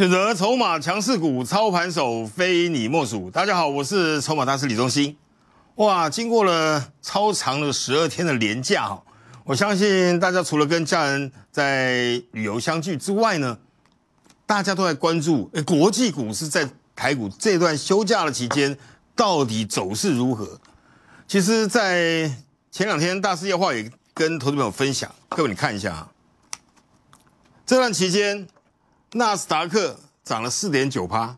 选择筹码强势股，操盘手非你莫属。大家好，我是筹码大师李忠兴。哇，经过了超长的十二天的连假哈，我相信大家除了跟家人在旅游相聚之外呢，大家都在关注，诶国际股市在台股这段休假的期间到底走势如何？其实，在前两天大师夜话也跟投资朋友分享，各位你看一下啊，这段期间。纳斯达克涨了四点九帕，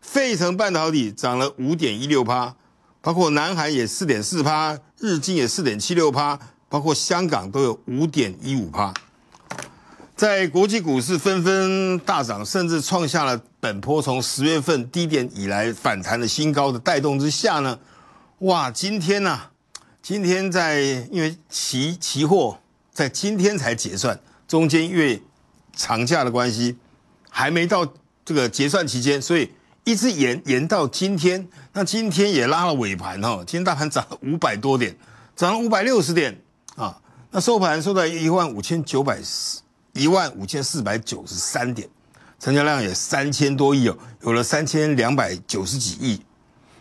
费城半导体涨了五点一六帕，包括南韩也四点四帕，日经也四点七六帕，包括香港都有五点一五帕。在国际股市纷纷大涨，甚至创下了本波从十月份低点以来反弹的新高的带动之下呢，哇，今天呢，今天在因为期期货在今天才结算，中间因为长假的关系。还没到这个结算期间，所以一直延延到今天。那今天也拉了尾盘哈，今天大盘涨了五百多点，涨了五百六十点啊。那收盘收在一万五千九百一万五千四百九十三点，成交量也三千多亿哦，有了三千两百九十几亿。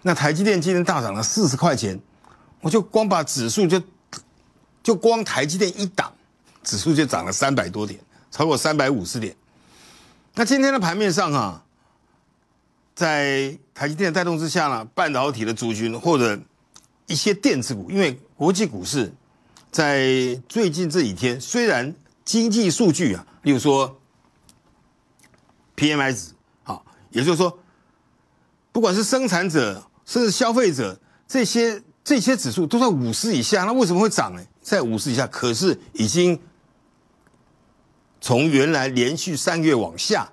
那台积电今天大涨了四十块钱，我就光把指数就就光台积电一档，指数就涨了三百多点，超过三百五十点。那今天的盘面上啊，在台积电的带动之下呢，半导体的族群或者一些电子股，因为国际股市在最近这几天，虽然经济数据啊，比如说 P M I 值，啊，也就是说，不管是生产者甚至消费者，这些这些指数都在五十以下，那为什么会涨呢？在五十以下，可是已经。从原来连续三个月往下，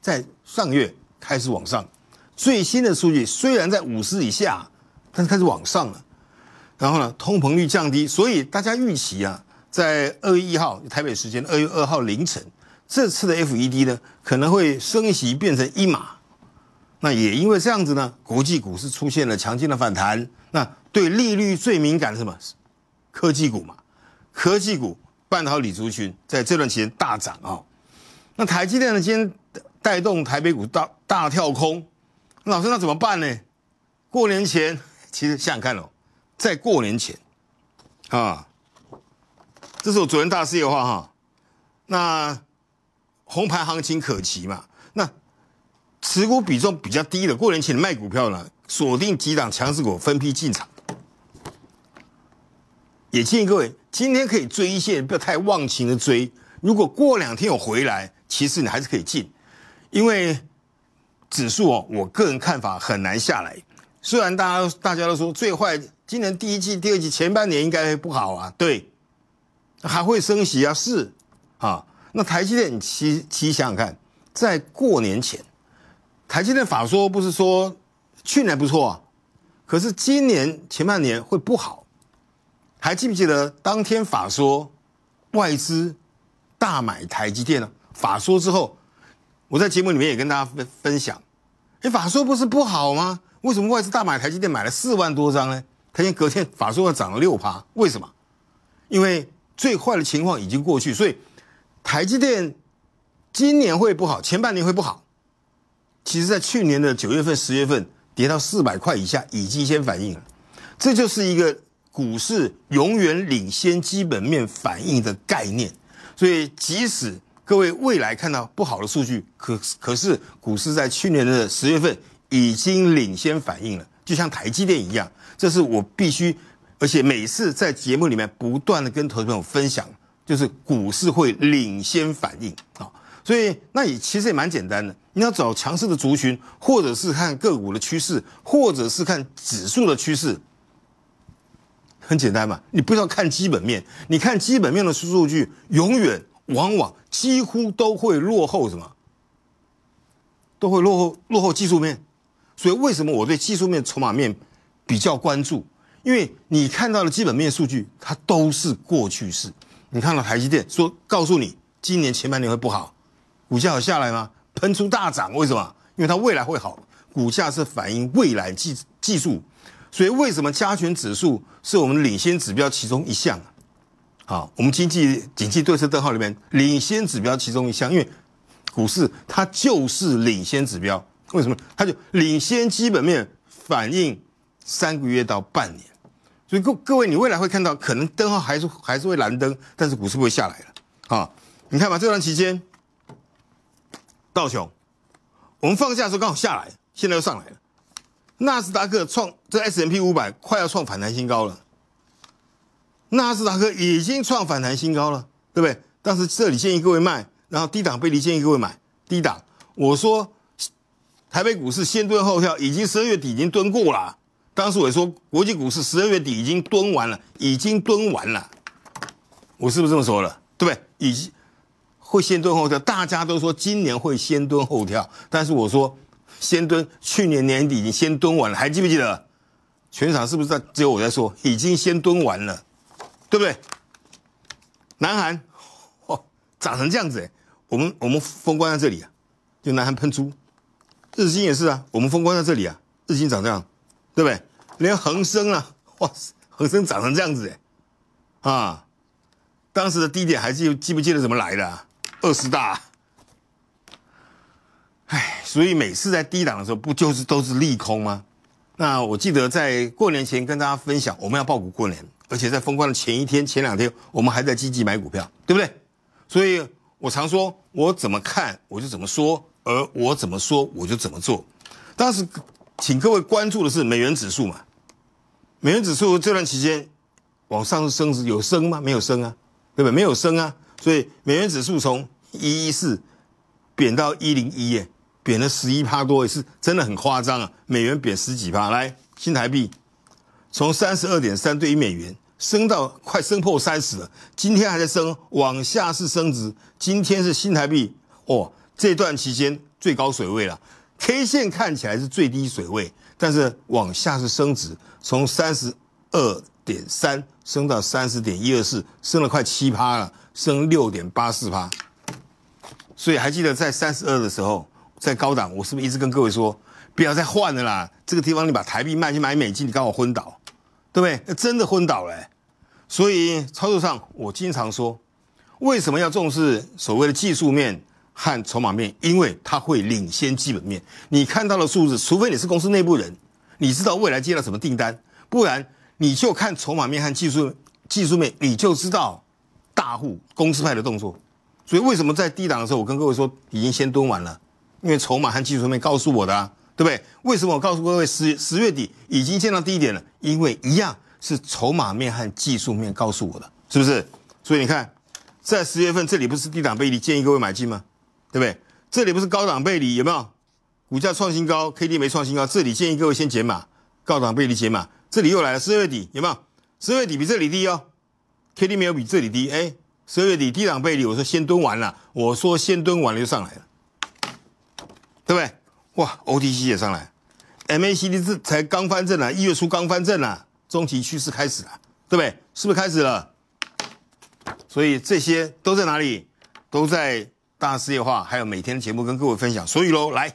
在上个月开始往上，最新的数据虽然在五十以下，但是开始往上了。然后呢，通膨率降低，所以大家预期啊，在二月一号台北时间二月二号凌晨，这次的 FED 呢可能会升息变成一码。那也因为这样子呢，国际股市出现了强劲的反弹。那对利率最敏感的什么？科技股嘛，科技股。半导体族群在这段期间大涨啊，那台积电呢？今天带动台北股大大跳空，那老师那怎么办呢？过年前，其实想想看哦，在过年前啊，这是我昨天大师的话哈，那红盘行情可期嘛？那持股比重比较低的，过年前卖股票呢，锁定几档强势股，分批进场，也建议各位。今天可以追一些，不要太忘情的追。如果过两天有回来，其实你还是可以进，因为指数哦，我个人看法很难下来。虽然大家大家都说最坏，今年第一季、第二季前半年应该不好啊，对，还会升息啊，是啊。那台积电，你其其实想想看，在过年前，台积电法说不是说去年不错啊，可是今年前半年会不好。还记不记得当天法说外资大买台积电呢？法说之后，我在节目里面也跟大家分享。哎，法说不是不好吗？为什么外资大买台积电买了四万多张呢？它先隔天法说要涨了六趴，为什么？因为最坏的情况已经过去，所以台积电今年会不好，前半年会不好。其实，在去年的九月份、十月份跌到四百块以下，已经先反应了，这就是一个。股市永远领先基本面反应的概念，所以即使各位未来看到不好的数据，可可是股市在去年的十月份已经领先反应了，就像台积电一样。这是我必须，而且每次在节目里面不断的跟投资朋友分享，就是股市会领先反应啊。所以那也其实也蛮简单的，你要找强势的族群，或者是看个股的趋势，或者是看指数的趋势。很简单嘛，你不要看基本面，你看基本面的数据，永远往往几乎都会落后什么？都会落后落后技术面，所以为什么我对技术面筹码面比较关注？因为你看到的基本面数据，它都是过去式。你看到台积电说，告诉你今年前半年会不好，股价有下来吗？喷出大涨，为什么？因为它未来会好，股价是反映未来技技术。所以为什么加权指数是我们领先指标其中一项？啊？好，我们经济、景气对策灯号里面领先指标其中一项，因为股市它就是领先指标。为什么？它就领先基本面反应三个月到半年。所以各各位，你未来会看到可能灯号还是还是会蓝灯，但是股市不会下来了啊！你看吧，这段期间，道琼，我们放假的时候刚好下来，现在又上来了。纳斯达克创这 S M P 五百快要创反弹新高了，纳斯达克已经创反弹新高了，对不对？但是这里建议各位卖，然后低档背离建议各位买低档。我说台北股市先蹲后跳，已经十二月底已经蹲过了。当时我也说国际股市十二月底已经蹲完了，已经蹲完了，我是不是这么说了？对不对？已经会先蹲后跳，大家都说今年会先蹲后跳，但是我说。先蹲，去年年底已经先蹲完了，还记不记得？全场是不是在只有我在说？已经先蹲完了，对不对？南韩，哦，长成这样子，诶，我们我们风光在这里啊，就南韩喷猪。日经也是啊，我们风光在这里啊，日经长这样，对不对？连恒生啊，哇，恒生长成这样子，诶。啊，当时的低点还是记不记得怎么来的？二十大。唉，所以每次在低档的时候，不就是都是利空吗？那我记得在过年前跟大家分享，我们要报股过年，而且在封关的前一天、前两天，我们还在积极买股票，对不对？所以我常说我怎么看我就怎么说，而我怎么说我就怎么做。当时请各位关注的是美元指数嘛？美元指数这段期间往上升是有升吗？没有升啊，对不对？没有升啊，所以美元指数从一一四贬到一零一耶。贬了十一趴多也是真的很夸张啊！美元贬十几趴，来新台币从三十二点三对一美元升到快升破三十了，今天还在升，往下是升值，今天是新台币哦，这段期间最高水位了，K 线看起来是最低水位，但是往下是升值，从三十二点三升到三十点一二四，升了快七趴了，升六点八四趴，所以还记得在三十二的时候。在高档，我是不是一直跟各位说，不要再换了啦？这个地方你把台币卖去买美金，你刚好昏倒，对不对？那真的昏倒嘞！所以操作上，我经常说，为什么要重视所谓的技术面和筹码面？因为它会领先基本面。你看到的数字，除非你是公司内部人，你知道未来接到什么订单，不然你就看筹码面和技术技术面，你就知道大户、公司派的动作。所以为什么在低档的时候，我跟各位说，已经先蹲完了。因为筹码和技术面告诉我的，啊，对不对？为什么我告诉各位十十月底已经见到低点了？因为一样是筹码面和技术面告诉我的，是不是？所以你看，在十月份这里不是低档背离，建议各位买进吗？对不对？这里不是高档背离，有没有？股价创新高，K D 没创新高，这里建议各位先解码，高档背离解码。这里又来了，十月底有没有？十月底比这里低哦，K D 没有比这里低。哎，十月底低档背离，我说先蹲完了，我说先蹲完了就上来了。对不对？哇，OTC 也上来，MACD 这才刚翻正啊，一月初刚翻正啊，中期趋势开始了，对不对？是不是开始了？所以这些都在哪里？都在大事业化，还有每天的节目跟各位分享。所以喽，来，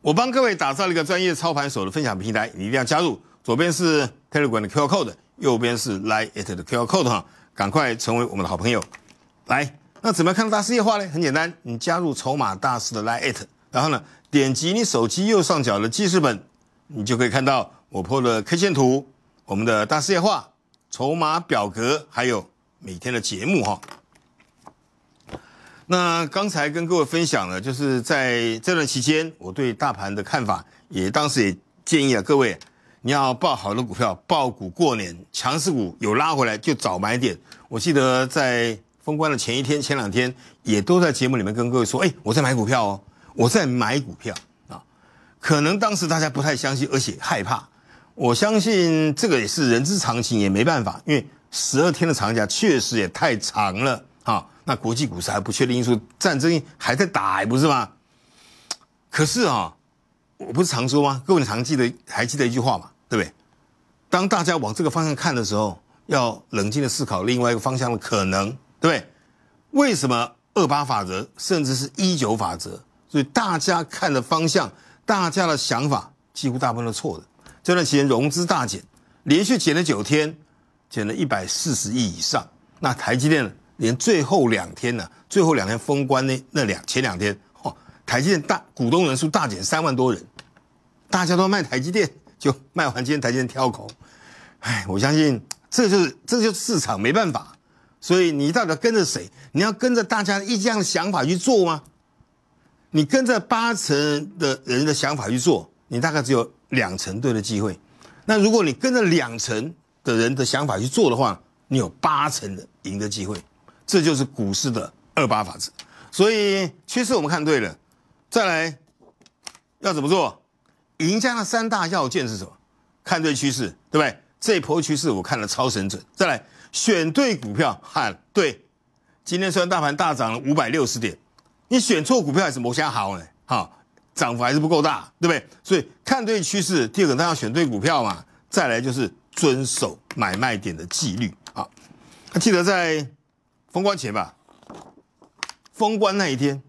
我帮各位打造了一个专业操盘手的分享平台，你一定要加入。左边是 Telegram 的 QR Code，右边是 Line 的 QR Code 哈，赶快成为我们的好朋友，来。那怎么样看大事业化呢？很简单，你加入筹码大师的 l i n e 然后呢，点击你手机右上角的记事本，你就可以看到我破的 K 线图、我们的大事业化、筹码表格，还有每天的节目哈。那刚才跟各位分享了，就是在这段期间，我对大盘的看法，也当时也建议了各位你要报好的股票，报股过年，强势股有拉回来就早买点。我记得在。封关的前一天、前两天也都在节目里面跟各位说：“哎，我在买股票哦，我在买股票啊。”可能当时大家不太相信，而且害怕。我相信这个也是人之常情，也没办法，因为十二天的长假确实也太长了啊。那国际股市还不确定因素，战争还在打，不是吗？可是啊，我不是常说吗？各位常记得，还记得一句话嘛，对不对？当大家往这个方向看的时候，要冷静的思考另外一个方向的可能。对，为什么二八法则，甚至是一九法则？所以大家看的方向，大家的想法，几乎大部分是错的。这段时间融资大减，连续减了九天，减了一百四十亿以上。那台积电呢？连最后两天呢？最后两天封关那那两前两天，哦，台积电大股东人数大减三万多人，大家都卖台积电，就卖完今天台积电跳空。唉，我相信这就是这就是市场没办法。所以你到底跟着谁？你要跟着大家一样的想法去做吗？你跟着八成的人的想法去做，你大概只有两成对的机会。那如果你跟着两成的人的想法去做的话，你有八成的赢的机会。这就是股市的二八法则。所以趋势我们看对了，再来要怎么做？赢家的三大要件是什么？看对趋势，对不对？这一波趋势我看了超神准。再来。选对股票，哈对，今天虽然大盘大涨了五百六十点，你选错股票还是没下好呢，哈，涨幅还是不够大，对不对？所以看对趋势，第二个当然要选对股票嘛，再来就是遵守买卖点的纪律啊。记得在封关前吧，封关那一天，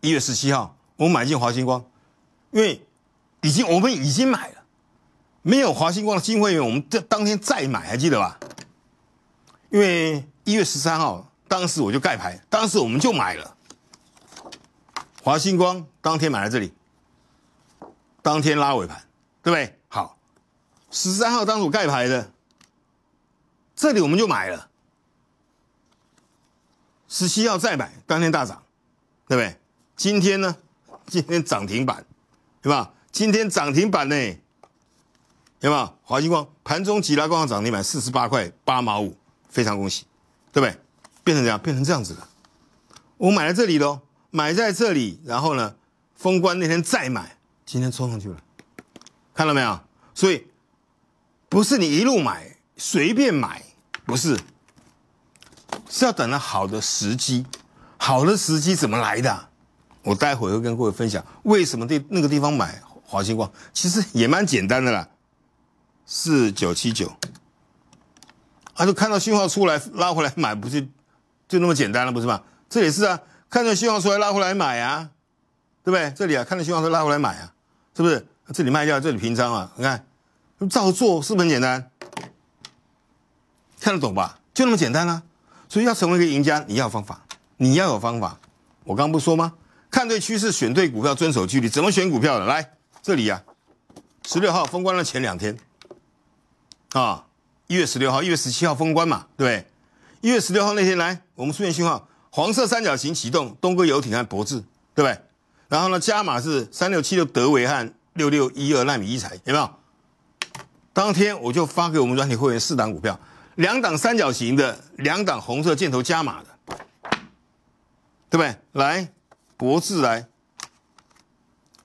一月十七号，我买进华星光，因为已经我们已经买了。没有华星光的新会员，我们这当天再买，还记得吧？因为一月十三号，当时我就盖牌，当时我们就买了华星光，当天买了。这里，当天拉尾盘，对不对？好，十三号当我盖牌的，这里我们就买了，十七号再买，当天大涨，对不对？今天呢？今天涨停板，对吧？今天涨停板呢？对吧？华星光盘中吉拉光涨停板四十八块八毛五，非常恭喜，对不对？变成怎样？变成这样子了。我买在这里喽，买在这里，然后呢，封关那天再买，今天冲上去了，看到没有？所以不是你一路买，随便买，不是，是要等到好的时机。好的时机怎么来的？我待会会跟各位分享为什么地那个地方买华星光，其实也蛮简单的啦。四九七九，啊，就看到信号出来拉回来买，不就就那么简单了，不是吗？这也是啊，看到信号出来拉回来买啊，对不对？这里啊，看到信号出来拉回来买啊，是不是？这里卖掉，这里平仓啊？你看，照做是不是很简单？看得懂吧？就那么简单啊！所以要成为一个赢家，你要方法，你要有方法。我刚不说吗？看对趋势，选对股票，遵守纪律。怎么选股票的？来，这里啊，十六号封关的前两天。啊，一月十六号、一月十七号封关嘛，对不对？一月十六号那天来，我们出现信号，黄色三角形启动，东哥游艇和博智，对不对？然后呢，加码是三六七六德维和六六一二纳米一彩，有没有？当天我就发给我们软体会员四档股票，两档三角形的，两档红色箭头加码的，对不对？来，博智来，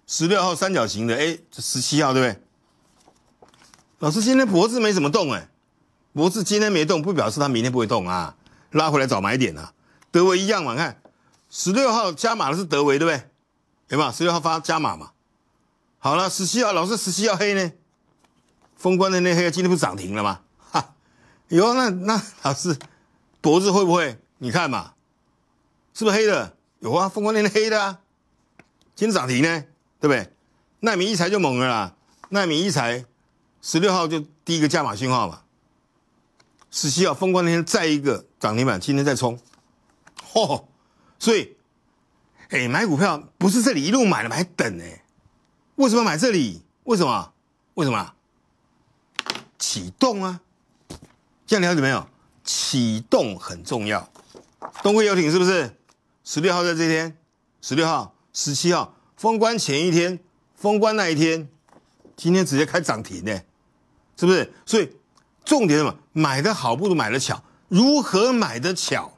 十六号三角形的，哎，这十七号对不对？老师，今天脖子没怎么动哎，脖子今天没动，不表示他明天不会动啊，拉回来找买点呐。德维一样嘛，看十六号加码的是德维对不对？有没有十六号发加码嘛？好了，十七号老师十七号黑呢？封关的那黑今天不涨停了吗？哈，有那那老师脖子会不会？你看嘛，是不是黑的？有啊，封关那黑的啊，今天涨停呢，对不对？耐米一踩就猛了啦，耐米一踩。十六号就第一个加码信号嘛，十七号封关那天再一个涨停板，今天再冲，嚯！所以，哎，买股票不是这里一路买了，买等哎，为什么买这里？为什么？为什么？启动啊！这样了解没有？启动很重要。东归游艇是不是？十六号在这天，十六号、十七号封关前一天，封关那一天，今天直接开涨停呢？是不是？所以，重点什么？买的好不如买的巧。如何买的巧？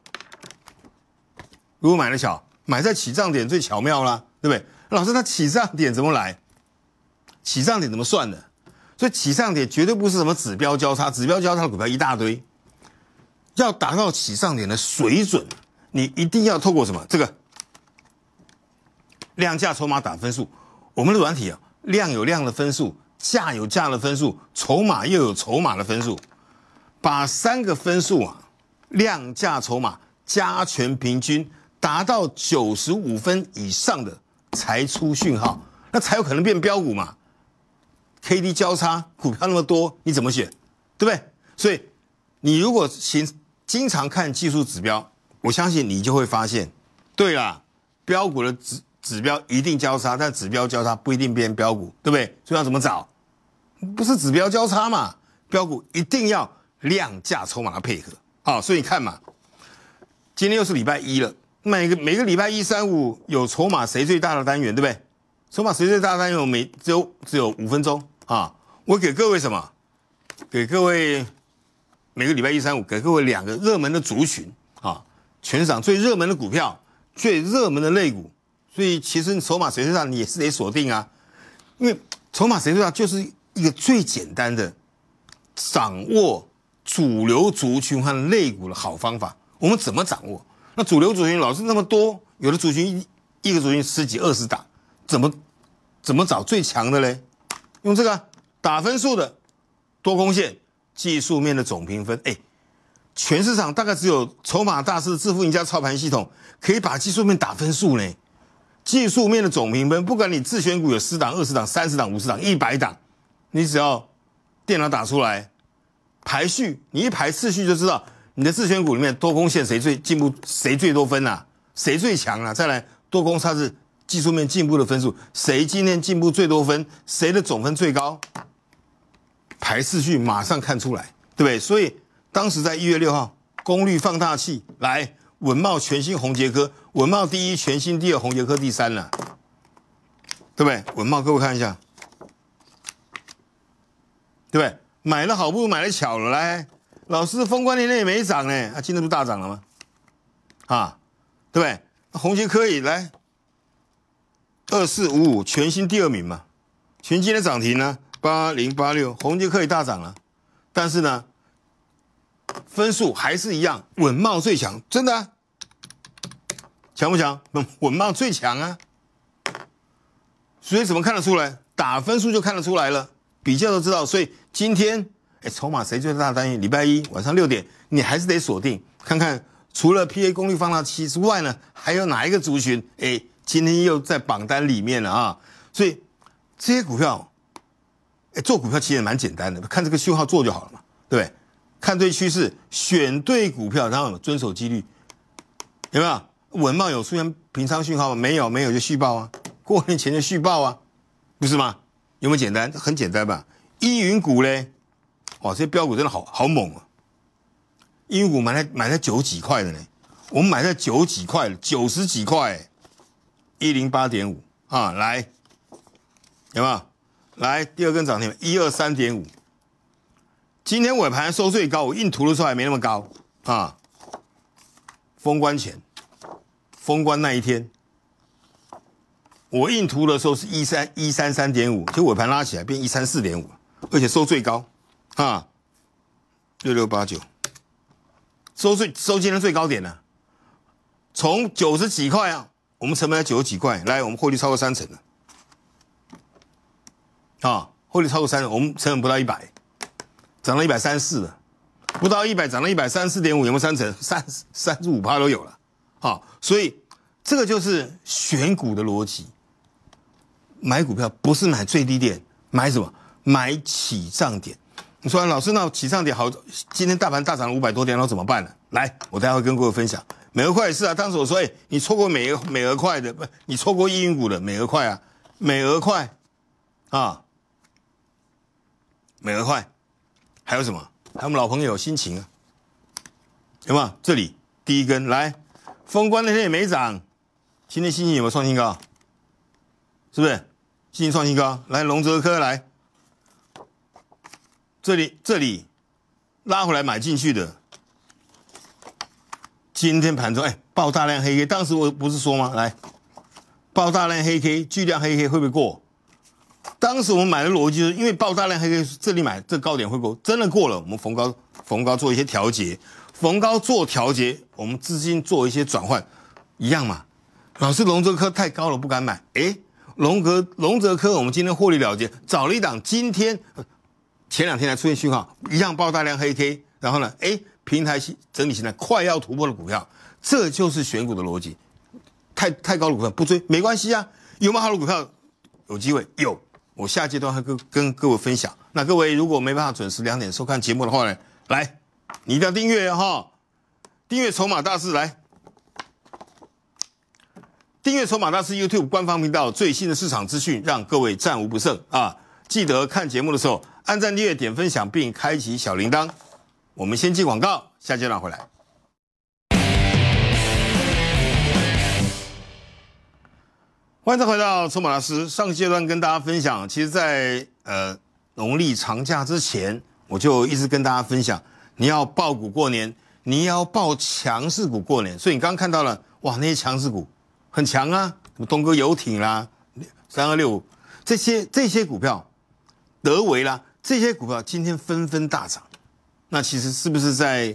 如果买的巧，买在起涨点最巧妙了，对不对？老师，那起涨点怎么来？起涨点怎么算的？所以起涨点绝对不是什么指标交叉，指标交叉的股票一大堆。要达到起涨点的水准，你一定要透过什么？这个量价筹码打分数。我们的软体啊，量有量的分数。价有价的分数，筹码又有筹码的分数，把三个分数啊，量价筹码加权平均达到九十五分以上的才出讯号，那才有可能变标股嘛。K D 交叉股票那么多，你怎么选，对不对？所以，你如果行经常看技术指标，我相信你就会发现，对啊，标股的指。指标一定交叉，但指标交叉不一定变标股，对不对？以要怎么找？不是指标交叉嘛？标股一定要量价筹码配合啊！所以你看嘛，今天又是礼拜一了，每个每个礼拜一三五有筹码谁最大的单元，对不对？筹码谁最大的单元，我每有只有五分钟啊！我给各位什么？给各位每个礼拜一三五给各位两个热门的族群啊，全场最热门的股票，最热门的类股。所以其实筹码谁最大，你也是得锁定啊。因为筹码谁最大，就是一个最简单的掌握主流族群和类股的好方法。我们怎么掌握？那主流族群老是那么多，有的族群一一个族群十几、二十档，怎么怎么找最强的嘞？用这个打分数的多空线技术面的总评分。哎，全市场大概只有筹码大师的致富赢家操盘系统可以把技术面打分数呢。技术面的总评分，不管你自选股有十档、二十档、三十档、五十档、一百档，你只要电脑打出来排序，你一排次序就知道你的自选股里面多空线谁最进步，谁最多分啊，谁最强啊？再来多空差是技术面进步的分数，谁今天进步最多分，谁的总分最高，排次序马上看出来，对不对？所以当时在一月六号，功率放大器来。文茂全新红杰科，文茂第一，全新第二，红杰科第三了，对不对？文茂，各位看一下，对不对？买了好不如买的巧了，来，老师，封关年那也没涨呢，啊，今天不大涨了吗？啊，对不对？红杰科也来，二四五五全新第二名嘛，全新的涨停呢八零八六，红杰科也大涨了，但是呢？分数还是一样，稳茂最强，真的强不强？稳稳茂最强啊！所以怎么看得出来？打分数就看得出来了，比较都知道。所以今天哎，筹码谁最大？单？于礼拜一晚上六点，你还是得锁定看看，除了 PA 功率放大器之外呢，还有哪一个族群哎，今天又在榜单里面了啊？所以这些股票哎，做股票其实蛮简单的，看这个序号做就好了嘛，对不对？看对趋势，选对股票，然后遵守纪律，有没有？稳茂有出现平仓讯号吗？没有，没有就续报啊，过年前就续报啊，不是吗？有没有简单？很简单吧？依云股嘞，哇，这些标股真的好好猛啊！依云股买在买在九几块的呢，我们买在九几块，九十几块，一零八点五啊，来，有没有？来第二根涨停一二三点五。今天尾盘收最高，我印图的时候还没那么高啊。封关前，封关那一天，我印图的时候是一三一三三点五，就尾盘拉起来变一三四点五，而且收最高啊，六六八九。收最收今天的最高点呢，从九十几块啊，我们成本才九十几块，来我们汇率超过三成了，啊，汇率超过三成，我们成本不到一百。涨到一百三四了，不到一百涨到一百三四点五，有没三成三三十五趴都有了，好，所以这个就是选股的逻辑。买股票不是买最低点，买什么？买起涨点。你说老师，那起涨点好，今天大盘大涨了五百多点，那怎么办呢？来，我待会跟各位分享。美俄快也是啊，当时我说，哎，你错过美美俄快的，不，你错过异运股的美俄快啊，美俄快，啊，美俄快。还有什么？还有我们老朋友心情啊？有没有？这里第一根来，风光那天也没涨，今天心情有没有创新高？是不是？心情创新高？来，龙泽科来，这里这里拉回来买进去的，今天盘中哎爆大量黑 K，当时我不是说吗？来爆大量黑 K，巨量黑 K 会不会过？当时我们买的逻辑是因为爆大量黑 K，这里买这高点会过，真的过了，我们逢高逢高做一些调节，逢高做调节，我们资金做一些转换，一样嘛。老师，龙泽科太高了不敢买，哎，龙格龙泽科我们今天获利了结，找了一档，今天前两天才出现讯号，一样爆大量黑 K，然后呢，哎，平台整理形态快要突破的股票，这就是选股的逻辑，太太高的股票不追没关系啊，有有好的股票，有机会有。我下阶段会跟跟各位分享。那各位如果没办法准时两点收看节目的话呢，来，你一定要订阅哈，订阅筹码大师来，订阅筹码大师 YouTube 官方频道最新的市场资讯，让各位战无不胜啊！记得看节目的时候按赞、订阅、点分享，并开启小铃铛。我们先进广告，下阶段回来。欢迎回到卓玛老师。上个阶段跟大家分享，其实，在呃农历长假之前，我就一直跟大家分享，你要爆股过年，你要爆强势股过年。所以你刚刚看到了，哇，那些强势股很强啊，什么东哥游艇啦、三二六五这些这些股票，德维啦这些股票，今天纷纷大涨。那其实是不是在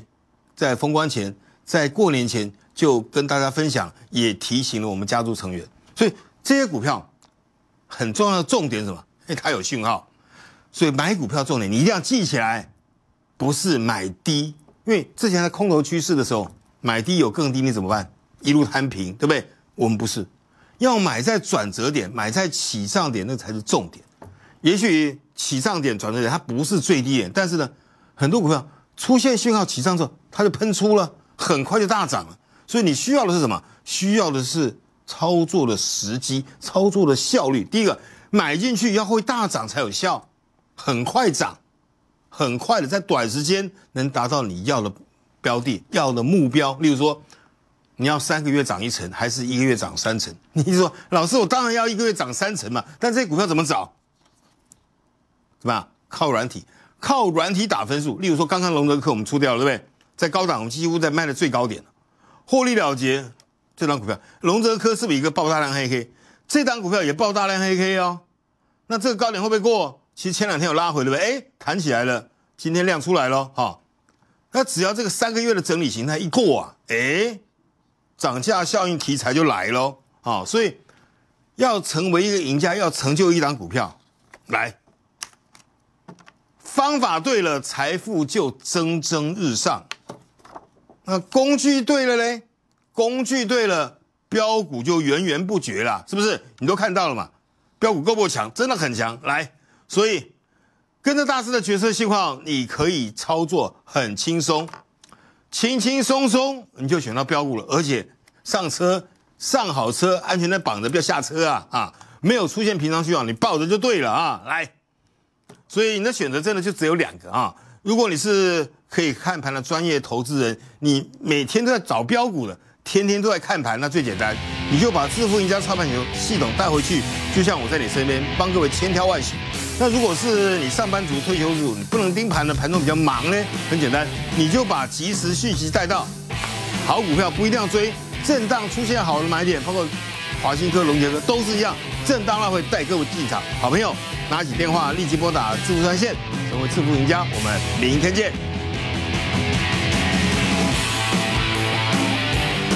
在封关前，在过年前就跟大家分享，也提醒了我们家族成员，所以。这些股票很重要的重点什么？因为它有讯号，所以买股票重点你一定要记起来，不是买低，因为之前在空头趋势的时候买低有更低，你怎么办？一路摊平，对不对？我们不是，要买在转折点，买在起上点，那才是重点。也许起上点、转折点它不是最低点，但是呢，很多股票出现讯号起上之后，它就喷出了，很快就大涨了。所以你需要的是什么？需要的是。操作的时机，操作的效率。第一个，买进去要会大涨才有效，很快涨，很快的，在短时间能达到你要的标的、要的目标。例如说，你要三个月涨一成，还是一个月涨三成？你说，老师，我当然要一个月涨三成嘛。但这股票怎么找？怎么样？靠软体，靠软体打分数。例如说，刚刚龙德克我们出掉了，对不对？在高档，我们几乎在卖的最高点了，获利了结。这张股票，龙泽科是不是一个爆大量黑 K？这张股票也爆大量黑 K 哦。那这个高点会不会过？其实前两天有拉回对不对？哎，弹起来了，今天量出来了，哦。那只要这个三个月的整理形态一过啊，哎，涨价效应题材就来了，哦。所以要成为一个赢家，要成就一张股票，来，方法对了，财富就蒸蒸日上。那工具对了呢？工具对了，标股就源源不绝了，是不是？你都看到了嘛？标股够不够强？真的很强。来，所以跟着大师的决策信号，你可以操作很轻松，轻轻松松你就选到标股了。而且上车，上好车，安全带绑着，不要下车啊！啊，没有出现平常需要，你抱着就对了啊！来，所以你的选择真的就只有两个啊！如果你是可以看盘的专业投资人，你每天都在找标股的。天天都在看盘，那最简单，你就把致富赢家操盘手系统带回去，就像我在你身边帮各位千挑万选。那如果是你上班族、退休族，你不能盯盘的，盘中比较忙呢？很简单，你就把及时讯息带到。好股票不一定要追，震荡出现好的买点，包括华兴科、龙杰科都是一样，震荡了会带各位进场。好朋友拿起电话立即拨打致富专线，成为致富赢家。我们明天见。